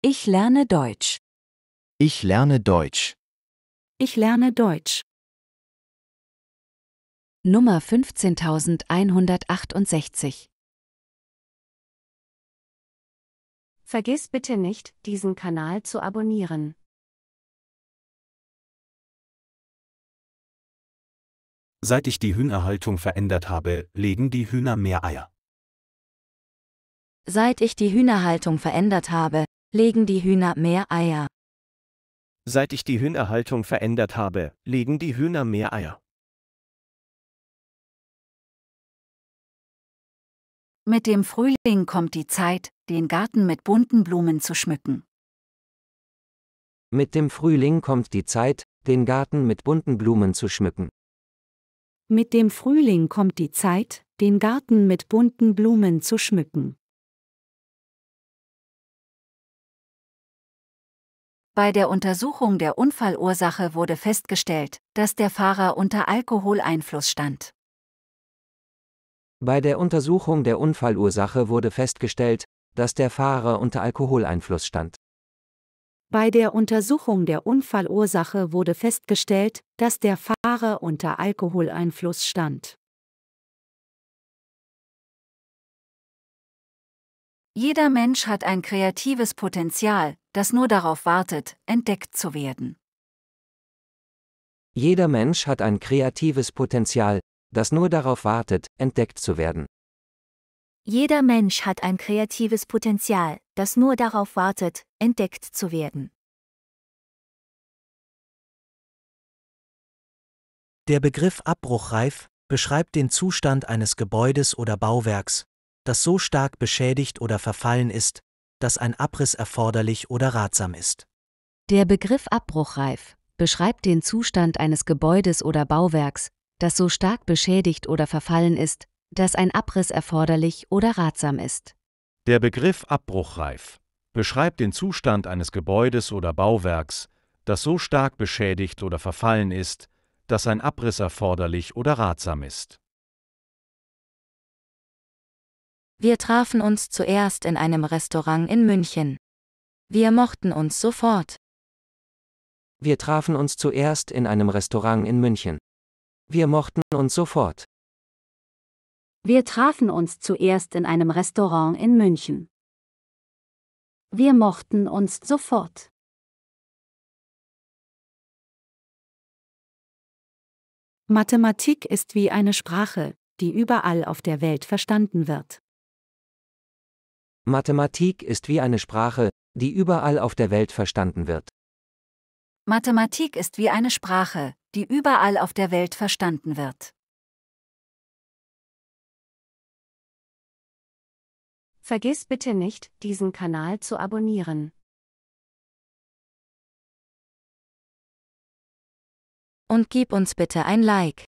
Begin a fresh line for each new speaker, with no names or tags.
Ich lerne Deutsch. Ich lerne Deutsch. Ich lerne Deutsch. Nummer 15168 Vergiss bitte nicht, diesen Kanal zu abonnieren. Seit
ich die Hühnerhaltung verändert habe, legen die Hühner mehr Eier.
Seit ich die Hühnerhaltung verändert habe, legen die Hühner mehr Eier.
Seit ich die Hühnerhaltung verändert habe, legen die Hühner mehr Eier.
Mit dem Frühling kommt die Zeit, den Garten mit bunten Blumen zu schmücken.
Mit dem Frühling kommt die Zeit, den Garten mit bunten Blumen zu schmücken.
Mit dem Frühling kommt die Zeit, den Garten mit bunten Blumen zu schmücken. Bei der Untersuchung der Unfallursache wurde festgestellt, dass der Fahrer unter Alkoholeinfluss stand.
Bei der Untersuchung der Unfallursache wurde festgestellt, dass der Fahrer unter Alkoholeinfluss stand.
Bei der Untersuchung der Unfallursache wurde festgestellt, dass der Fahrer unter Alkoholeinfluss stand. Jeder Mensch hat ein kreatives Potenzial, das nur darauf wartet, entdeckt zu werden.
Jeder Mensch hat ein kreatives Potenzial, das nur darauf wartet, entdeckt zu werden.
Jeder Mensch hat ein kreatives Potenzial, das nur darauf wartet, entdeckt zu werden.
Der Begriff abbruchreif beschreibt den Zustand eines Gebäudes oder Bauwerks, das so stark beschädigt oder verfallen ist, dass ein Abriss erforderlich oder ratsam ist. Der
Begriff abbruchreif beschreibt den Zustand eines Gebäudes oder Bauwerks, das so stark beschädigt oder verfallen ist, dass ein Abriss erforderlich oder ratsam ist.
Der Begriff abbruchreif beschreibt den Zustand eines Gebäudes oder Bauwerks, das so stark beschädigt oder verfallen ist, dass ein Abriss erforderlich oder
ratsam ist. Wir trafen uns zuerst in einem Restaurant in München. Wir mochten uns sofort.
Wir trafen uns zuerst in einem Restaurant in München. Wir mochten uns sofort.
Wir trafen uns zuerst in einem Restaurant in München. Wir mochten uns sofort. Mathematik ist wie eine Sprache, die überall auf der Welt verstanden wird.
Mathematik ist wie eine Sprache, die überall auf der Welt verstanden wird.
Mathematik ist wie eine Sprache, die überall auf der Welt verstanden wird. Vergiss bitte nicht, diesen Kanal zu abonnieren. Und gib uns bitte ein Like.